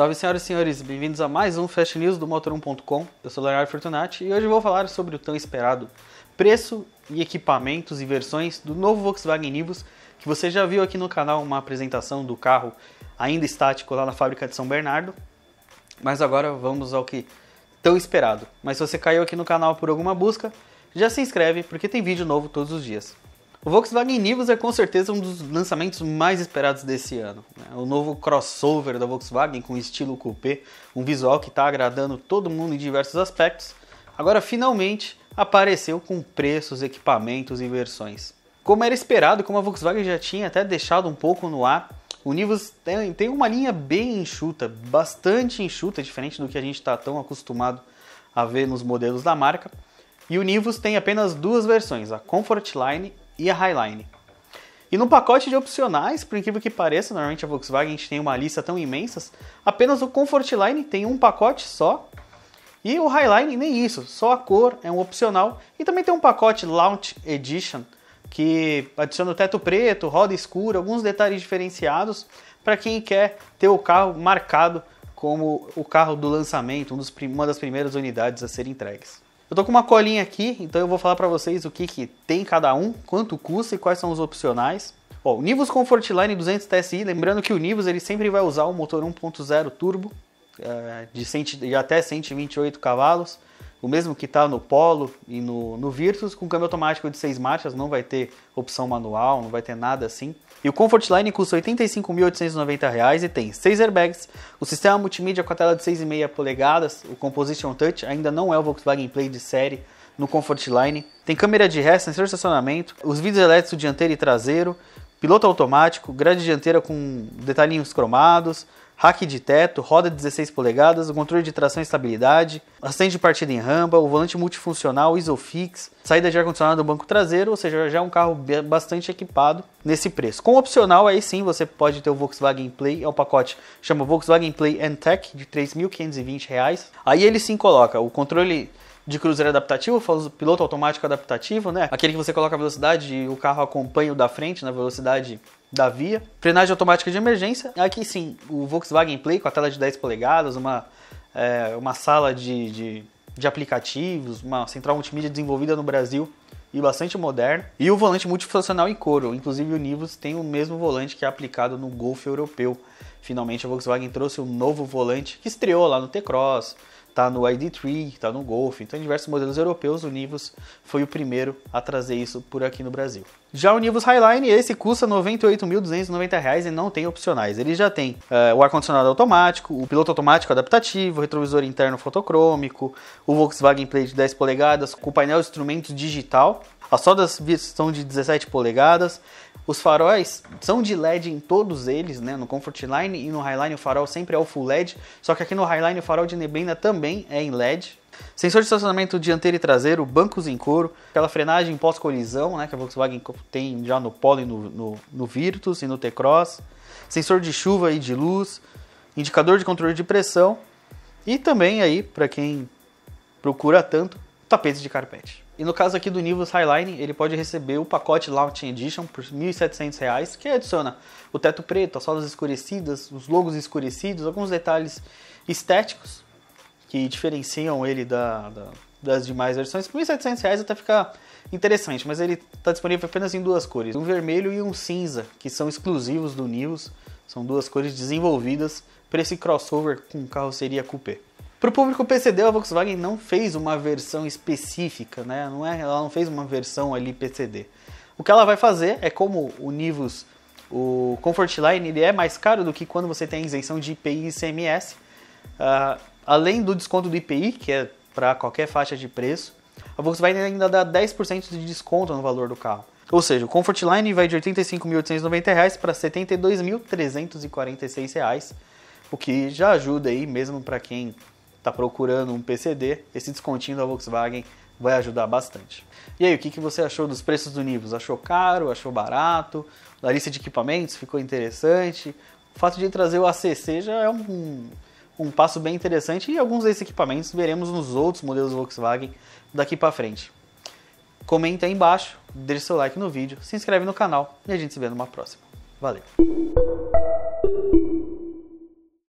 Salve senhoras e senhores, bem-vindos a mais um Fast News do Motor1.com. Eu sou Leonardo Fortunati e hoje vou falar sobre o tão esperado preço e equipamentos e versões do novo Volkswagen Nibus, que você já viu aqui no canal uma apresentação do carro ainda estático lá na fábrica de São Bernardo. Mas agora vamos ao que tão esperado. Mas se você caiu aqui no canal por alguma busca, já se inscreve porque tem vídeo novo todos os dias. O Volkswagen Nivus é com certeza um dos lançamentos mais esperados desse ano. Né? O novo crossover da Volkswagen com estilo coupé, um visual que está agradando todo mundo em diversos aspectos, agora finalmente apareceu com preços, equipamentos e versões. Como era esperado, como a Volkswagen já tinha até deixado um pouco no ar, o Nivus tem, tem uma linha bem enxuta, bastante enxuta, diferente do que a gente está tão acostumado a ver nos modelos da marca. E o Nivus tem apenas duas versões, a Comfort Line e a Highline. E no pacote de opcionais, por incrível que pareça, normalmente a Volkswagen a gente tem uma lista tão imensa, apenas o Comfortline tem um pacote só. E o Highline nem isso, só a cor é um opcional. E também tem um pacote Launch Edition que adiciona o teto preto, roda escura, alguns detalhes diferenciados para quem quer ter o carro marcado como o carro do lançamento, uma das primeiras unidades a ser entregues. Eu tô com uma colinha aqui, então eu vou falar para vocês o que, que tem cada um, quanto custa e quais são os opcionais. Bom, o Nivus Comfortline 200 TSI, lembrando que o Nivus ele sempre vai usar o motor 1.0 turbo, é, de, de até 128 cavalos o mesmo que está no Polo e no, no Virtus, com câmbio automático de 6 marchas, não vai ter opção manual, não vai ter nada assim. E o Comfortline custa R$ 85.890 e tem 6 airbags, o sistema multimídia com a tela de 6,5 polegadas, o Composition Touch, ainda não é o Volkswagen Play de série no Comfortline, tem câmera de ré, sensor de estacionamento, os vidros elétricos dianteiro e traseiro, piloto automático, grade dianteira com detalhinhos cromados, rack de teto, roda de 16 polegadas, o controle de tração e estabilidade, assistente de partida em rampa, o volante multifuncional, isofix, saída de ar-condicionado do banco traseiro, ou seja, já é um carro bastante equipado nesse preço. Com opcional, aí sim você pode ter o Volkswagen Play, é um pacote chama Volkswagen Play and Tech de R$ 3.520. Aí ele sim coloca o controle de cruzeiro adaptativo, famoso piloto automático adaptativo, né? Aquele que você coloca a velocidade e o carro acompanha o da frente na velocidade da via. Frenagem automática de emergência. Aqui sim, o Volkswagen Play com a tela de 10 polegadas, uma, é, uma sala de, de, de aplicativos, uma central multimídia desenvolvida no Brasil e bastante moderno. E o volante multifuncional em couro. Inclusive o Nivus tem o mesmo volante que é aplicado no Golf europeu. Finalmente a Volkswagen trouxe um novo volante que estreou lá no T-Cross, está no ID3, está no Golf, então em diversos modelos europeus o Nivus foi o primeiro a trazer isso por aqui no Brasil. Já o Nivus Highline, esse custa R$ 98.290 e não tem opcionais. Ele já tem uh, o ar-condicionado automático, o piloto automático adaptativo, o retrovisor interno fotocrômico, o Volkswagen Play de 10 polegadas com painel de instrumentos digital, as rodas são de 17 polegadas, os faróis são de LED em todos eles, né? No Line e no Highline o farol sempre é o full LED, só que aqui no Highline o farol de neblina também é em LED. Sensor de estacionamento dianteiro e traseiro, bancos em couro, aquela frenagem pós-colisão, né? Que a Volkswagen tem já no Polo e no, no, no Virtus e no T-Cross. Sensor de chuva e de luz, indicador de controle de pressão e também aí, para quem procura tanto, tapetes de carpete. E no caso aqui do Nivus Highline, ele pode receber o pacote Launch Edition por R$ 1.700, que adiciona o teto preto, as solas escurecidas, os logos escurecidos, alguns detalhes estéticos que diferenciam ele da, da, das demais versões. Por R$ 1.700 até fica interessante, mas ele está disponível apenas em duas cores, um vermelho e um cinza, que são exclusivos do Nivus, são duas cores desenvolvidas para esse crossover com carroceria coupé. Para o público PCD, a Volkswagen não fez uma versão específica, né? não é, ela não fez uma versão ali PCD. O que ela vai fazer é como o Nivus, o Comfortline, ele é mais caro do que quando você tem a isenção de IPI e CMS. Uh, ah, além do desconto do IPI, que é para qualquer faixa de preço, a Volkswagen ainda dá 10% de desconto no valor do carro. Ou seja, o Comfortline vai de R$ 85.890 para R$ 72.346, o que já ajuda aí mesmo para quem está procurando um PCD, esse descontinho da Volkswagen vai ajudar bastante. E aí, o que, que você achou dos preços do Nivus? Achou caro? Achou barato? Da lista de equipamentos ficou interessante? O fato de trazer o ACC já é um, um passo bem interessante e alguns desses equipamentos veremos nos outros modelos Volkswagen daqui para frente. Comenta aí embaixo, deixa seu like no vídeo, se inscreve no canal e a gente se vê numa próxima. Valeu!